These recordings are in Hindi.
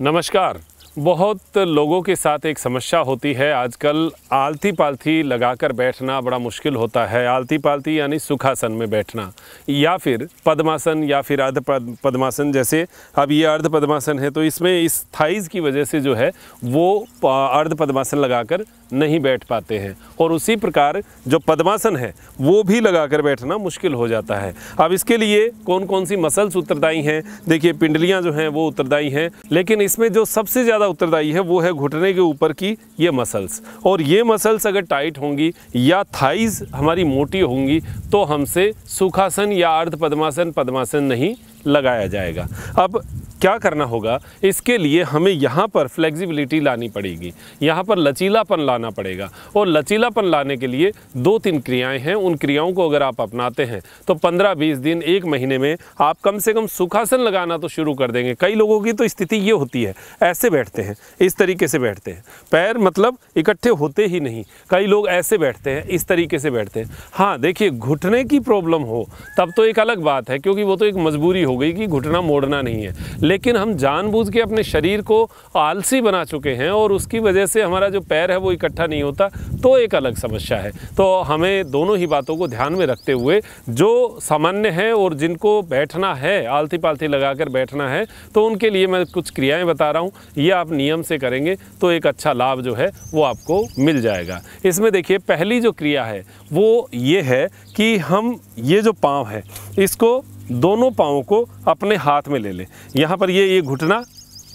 नमस्कार बहुत लोगों के साथ एक समस्या होती है आजकल आलती पालथी लगाकर बैठना बड़ा मुश्किल होता है आलती पालथी यानी सुखासन में बैठना या फिर पद्मासन या फिर अर्ध पद्मासन जैसे अब ये अर्ध पद्मासन है तो इसमें इस थाइज़ की वजह से जो है वो अर्ध पद्मासन लगाकर नहीं बैठ पाते हैं और उसी प्रकार जो पद्मासन है वो भी लगाकर बैठना मुश्किल हो जाता है अब इसके लिए कौन कौन सी मसल्स उत्तरदायी हैं देखिए पिंडलियाँ जो हैं वो उत्तरदायी हैं लेकिन इसमें जो सबसे ज़्यादा ज़्यादा उत्तरदायी है वो है घुटने के ऊपर की ये मसल्स और ये मसल्स अगर टाइट होंगी या थाइज हमारी मोटी होंगी तो हमसे सुखासन या अर्ध पद्मासन पद्मासन नहीं लगाया जाएगा अब क्या करना होगा इसके लिए हमें यहाँ पर फ्लेक्सिबिलिटी लानी पड़ेगी यहाँ पर लचीलापन लाना पड़ेगा और लचीलापन लाने के लिए दो तीन क्रियाएं हैं उन क्रियाओं को अगर आप अपनाते हैं तो पंद्रह बीस दिन एक महीने में आप कम से कम सुखासन लगाना तो शुरू कर देंगे कई लोगों की तो स्थिति ये होती है ऐसे बैठते हैं इस तरीके से बैठते हैं पैर मतलब इकट्ठे होते ही नहीं कई लोग ऐसे बैठते हैं इस तरीके से बैठते हैं हाँ देखिए घुटने की प्रॉब्लम हो तब तो एक अलग बात है क्योंकि वो तो एक मजबूरी हो गई कि घुटना मोड़ना नहीं है लेकिन हम जानबूझ के अपने शरीर को आलसी बना चुके हैं और उसकी वजह से हमारा जो पैर है वो इकट्ठा नहीं होता तो एक अलग समस्या है तो हमें दोनों ही बातों को ध्यान में रखते हुए जो सामान्य है और जिनको बैठना है आलती पालती लगाकर बैठना है तो उनके लिए मैं कुछ क्रियाएं बता रहा हूँ ये आप नियम से करेंगे तो एक अच्छा लाभ जो है वो आपको मिल जाएगा इसमें देखिए पहली जो क्रिया है वो ये है कि हम ये जो पाँव है इसको दोनों पाँव को अपने हाथ में ले लें यहाँ पर ये ये घुटना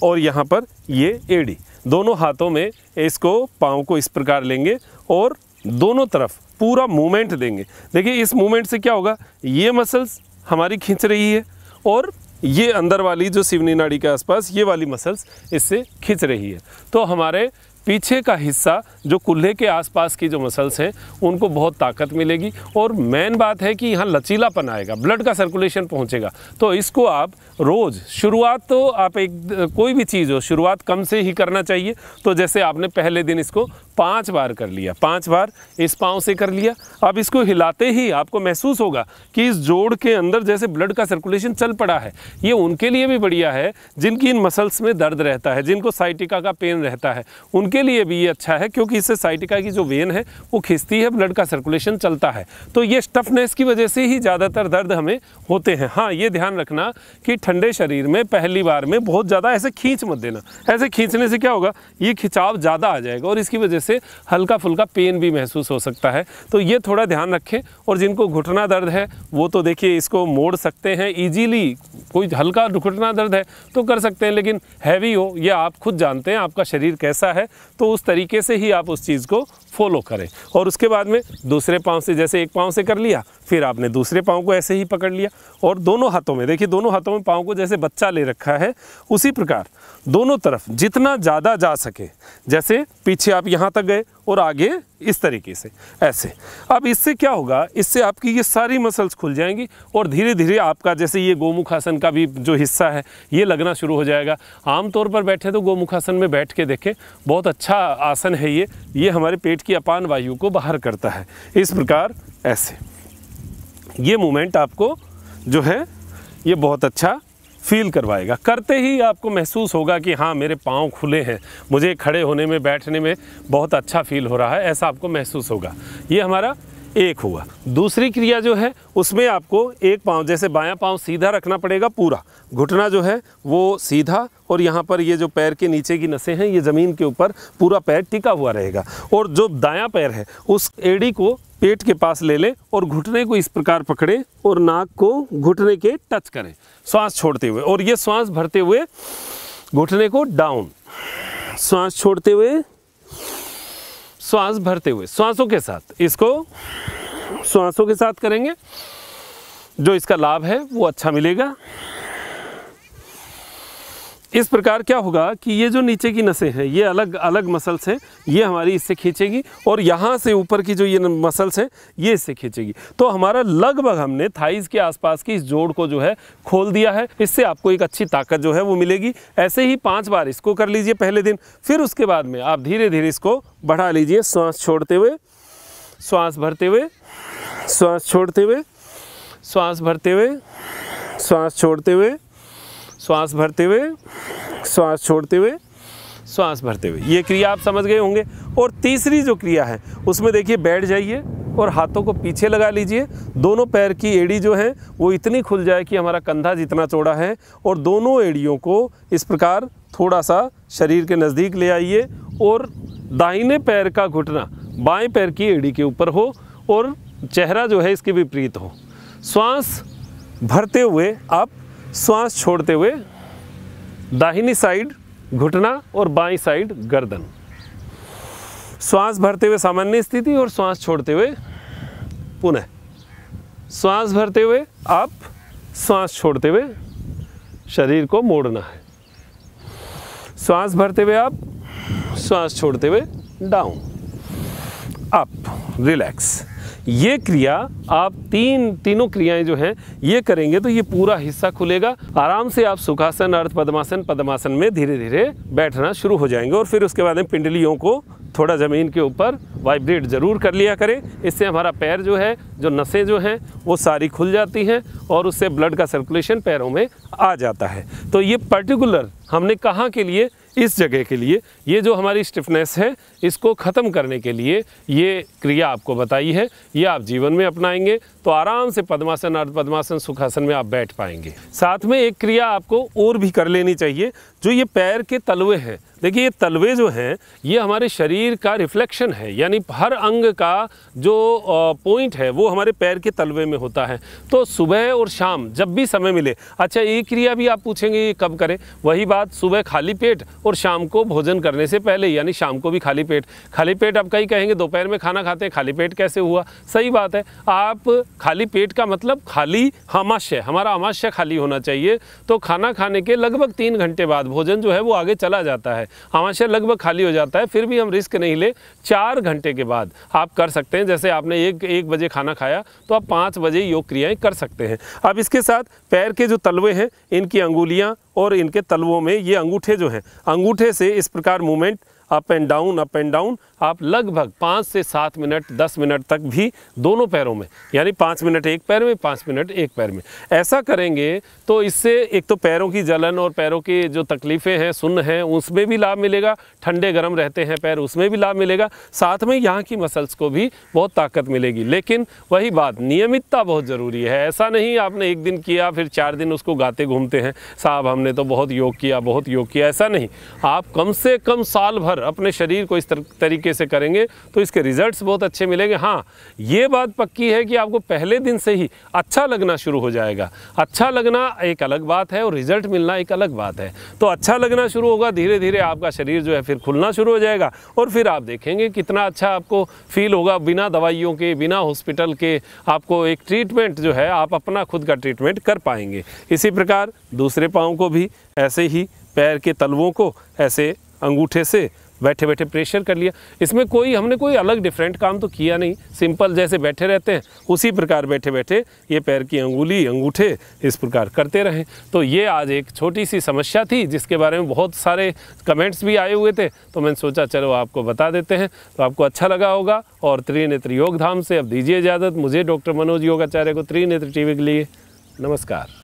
और यहाँ पर ये एड़ी दोनों हाथों में इसको पाँव को इस प्रकार लेंगे और दोनों तरफ पूरा मूवमेंट देंगे देखिए इस मूवमेंट से क्या होगा ये मसल्स हमारी खींच रही है और ये अंदर वाली जो सिवनी नाड़ी के आसपास ये वाली मसल्स इससे खींच रही है तो हमारे पीछे का हिस्सा जो कुल्हे के आसपास की जो मसल्स हैं उनको बहुत ताकत मिलेगी और मेन बात है कि यहाँ लचीलापन आएगा ब्लड का सर्कुलेशन पहुँचेगा तो इसको आप रोज़ शुरुआत तो आप एक कोई भी चीज़ हो शुरुआत कम से ही करना चाहिए तो जैसे आपने पहले दिन इसको पाँच बार कर लिया पाँच बार इस पाँव से कर लिया अब इसको हिलाते ही आपको महसूस होगा कि इस जोड़ के अंदर जैसे ब्लड का सर्कुलेशन चल पड़ा है ये उनके लिए भी बढ़िया है जिनकी इन मसल्स में दर्द रहता है जिनको साइटिका का पेन रहता है उन उनके लिए भी ये अच्छा है क्योंकि इससे साइटिका की जो वेन है वो खींचती है ब्लड का सर्कुलेशन चलता है तो ये स्टफनेस की वजह से ही ज़्यादातर दर्द हमें होते हैं हाँ ये ध्यान रखना कि ठंडे शरीर में पहली बार में बहुत ज़्यादा ऐसे खींच मत देना ऐसे खींचने से क्या होगा ये खिंचाव ज़्यादा आ जाएगा और इसकी वजह से हल्का फुल्का पेन भी महसूस हो सकता है तो ये थोड़ा ध्यान रखें और जिनको घुटना दर्द है वो तो देखिए इसको मोड़ सकते हैं ईजीली कोई हल्का घुटना दर्द है तो कर सकते हैं लेकिन हैवी हो ये आप खुद जानते हैं आपका शरीर कैसा है तो उस तरीके से ही आप उस चीज़ को फॉलो करें और उसके बाद में दूसरे पाँव से जैसे एक पाँव से कर लिया फिर आपने दूसरे पाँव को ऐसे ही पकड़ लिया और दोनों हाथों में देखिए दोनों हाथों में पाँव को जैसे बच्चा ले रखा है उसी प्रकार दोनों तरफ जितना ज़्यादा जा सके जैसे पीछे आप यहाँ तक गए और आगे इस तरीके से ऐसे अब इससे क्या होगा इससे आपकी ये सारी मसल्स खुल जाएंगी और धीरे धीरे आपका जैसे ये गोमुखासन का भी जो हिस्सा है ये लगना शुरू हो जाएगा आमतौर पर बैठे तो गोमुखासन में बैठ के देखें बहुत अच्छा आसन है ये ये हमारे पेट की अपान वायु को बाहर करता है इस प्रकार ऐसे ये मूवमेंट आपको जो है ये बहुत अच्छा फील करवाएगा करते ही आपको महसूस होगा कि हाँ मेरे पाँव खुले हैं मुझे खड़े होने में बैठने में बहुत अच्छा फील हो रहा है ऐसा आपको महसूस होगा ये हमारा एक हुआ दूसरी क्रिया जो है उसमें आपको एक पाँव जैसे बायां पाँव सीधा रखना पड़ेगा पूरा घुटना जो है वो सीधा और यहाँ पर ये जो पैर के नीचे की नसें हैं ये ज़मीन के ऊपर पूरा पैर टिका हुआ रहेगा और जो दायां पैर है उस एड़ी को पेट के पास ले लें और घुटने को इस प्रकार पकड़ें और नाक को घुटने के टच करें श्वास छोड़ते हुए और ये श्वास भरते हुए घुटने को डाउन श्वास छोड़ते हुए श्वास भरते हुए श्वासों के साथ इसको श्वासों के साथ करेंगे जो इसका लाभ है वो अच्छा मिलेगा इस प्रकार क्या होगा कि ये जो नीचे की नसें हैं ये अलग अलग मसल्स हैं ये हमारी इससे खींचेगी और यहाँ से ऊपर की जो ये मसल्स हैं ये इससे खींचेगी तो हमारा लगभग हमने थाइस के आसपास की इस जोड़ को जो है खोल दिया है इससे आपको एक अच्छी ताकत जो है वो मिलेगी ऐसे ही पाँच बार इसको कर लीजिए पहले दिन फिर उसके बाद में आप धीरे धीरे इसको बढ़ा लीजिए श्वास छोड़ते हुए श्वास भरते हुए श्वास छोड़ते हुए श्वास भरते हुए श्वास छोड़ते हुए श्वास भरते हुए श्वास छोड़ते हुए श्वास भरते हुए ये क्रिया आप समझ गए होंगे और तीसरी जो क्रिया है उसमें देखिए बैठ जाइए और हाथों को पीछे लगा लीजिए दोनों पैर की एड़ी जो है वो इतनी खुल जाए कि हमारा कंधा जितना चौड़ा है और दोनों एड़ियों को इस प्रकार थोड़ा सा शरीर के नज़दीक ले आइए और दाहिने पैर का घुटना बाएं पैर की एड़ी के ऊपर हो और चेहरा जो है इसके विपरीत हो श्वास भरते हुए आप श्वास छोड़ते हुए दाहिनी साइड घुटना और बाई साइड गर्दन श्वास भरते हुए सामान्य स्थिति और श्वास छोड़ते हुए पुनः श्वास भरते हुए आप श्वास छोड़ते हुए शरीर को मोड़ना है श्वास भरते हुए आप श्वास छोड़ते हुए डाउन अप रिलैक्स ये क्रिया आप तीन तीनों क्रियाएं जो हैं ये करेंगे तो ये पूरा हिस्सा खुलेगा आराम से आप सुखासन अर्थ पद्मासन पद्मासन में धीरे धीरे बैठना शुरू हो जाएंगे और फिर उसके बाद में पिंडलियों को थोड़ा ज़मीन के ऊपर वाइब्रेट ज़रूर कर लिया करें इससे हमारा पैर जो है जो नसें जो हैं वो सारी खुल जाती हैं और उससे ब्लड का सर्कुलेशन पैरों में आ जाता है तो ये पर्टिकुलर हमने कहाँ के लिए इस जगह के लिए ये जो हमारी स्टिफनेस है इसको ख़त्म करने के लिए ये क्रिया आपको बताई है ये आप जीवन में अपनाएंगे तो आराम से पद्मासन अर्ध पद्मासन सुखासन में आप बैठ पाएंगे साथ में एक क्रिया आपको और भी कर लेनी चाहिए जो ये पैर के तलवे हैं देखिए ये तलवे जो हैं ये हमारे शरीर का रिफ्लेक्शन है यानी हर अंग का जो पॉइंट है वो हमारे पैर के तलवे में होता है तो सुबह और शाम जब भी समय मिले अच्छा ये क्रिया भी आप पूछेंगे ये कब करें वही बात सुबह खाली पेट और शाम को भोजन करने से पहले यानी शाम को भी खाली पेट खाली पेट आप कहीं कहेंगे दोपहर में खाना खाते हैं खाली पेट कैसे हुआ सही बात है आप खाली पेट का मतलब खाली हमाशय हमारा हमाशय खाली होना चाहिए तो खाना खाने के लगभग तीन घंटे बाद भोजन जो है वो आगे चला जाता है हमारा शेयर लगभग खाली हो जाता है फिर भी हम रिस्क नहीं ले चार घंटे के बाद आप कर सकते हैं जैसे आपने एक एक बजे खाना खाया तो आप पाँच बजे योग क्रियाएँ कर सकते हैं अब इसके साथ पैर के जो तलवे हैं इनकी अंगुलियाँ और इनके तलवों में ये अंगूठे जो हैं अंगूठे से इस प्रकार movement up and down up and down आप लगभग पाँच से सात मिनट दस मिनट तक भी दोनों पैरों में यानी पाँच मिनट एक पैर में पाँच मिनट एक पैर में ऐसा करेंगे तो इससे एक तो पैरों की जलन और पैरों की जो तकलीफ़ें हैं सुन्न हैं उसमें भी लाभ मिलेगा ठंडे गर्म रहते हैं पैर उसमें भी लाभ मिलेगा साथ में यहाँ की मसल्स को भी बहुत ताकत मिलेगी लेकिन वही बात नियमितता बहुत ज़रूरी है ऐसा नहीं आपने एक दिन किया फिर चार दिन उसको गाते घूमते हैं साहब हमने तो बहुत योग किया बहुत योग किया ऐसा नहीं आप कम से कम साल भर अपने शरीर को इस तरीके से करेंगे तो इसके रिज़ल्ट बहुत अच्छे मिलेंगे हाँ ये बात पक्की है कि आपको पहले दिन से ही अच्छा लगना शुरू हो जाएगा अच्छा लगना एक अलग बात है और रिज़ल्ट मिलना एक अलग बात है तो अच्छा लगना शुरू होगा धीरे धीरे आपका शरीर जो है फिर खुलना शुरू हो जाएगा और फिर आप देखेंगे कितना अच्छा आपको फील होगा बिना दवाइयों के बिना हॉस्पिटल के आपको एक ट्रीटमेंट जो है आप अपना खुद का ट्रीटमेंट कर पाएंगे इसी प्रकार दूसरे पाँव को भी ऐसे ही पैर के तलवों को ऐसे अंगूठे से बैठे बैठे प्रेशर कर लिया इसमें कोई हमने कोई अलग डिफरेंट काम तो किया नहीं सिंपल जैसे बैठे रहते हैं उसी प्रकार बैठे बैठे ये पैर की अंगुली अंगूठे इस प्रकार करते रहें तो ये आज एक छोटी सी समस्या थी जिसके बारे में बहुत सारे कमेंट्स भी आए हुए थे तो मैंने सोचा चलो आपको बता देते हैं तो आपको अच्छा लगा होगा और त्रिनेत्र योग धाम से अब दीजिए इजाज़त मुझे डॉक्टर मनोज योगाचार्य को त्रिनेत्र टीवी के लिए नमस्कार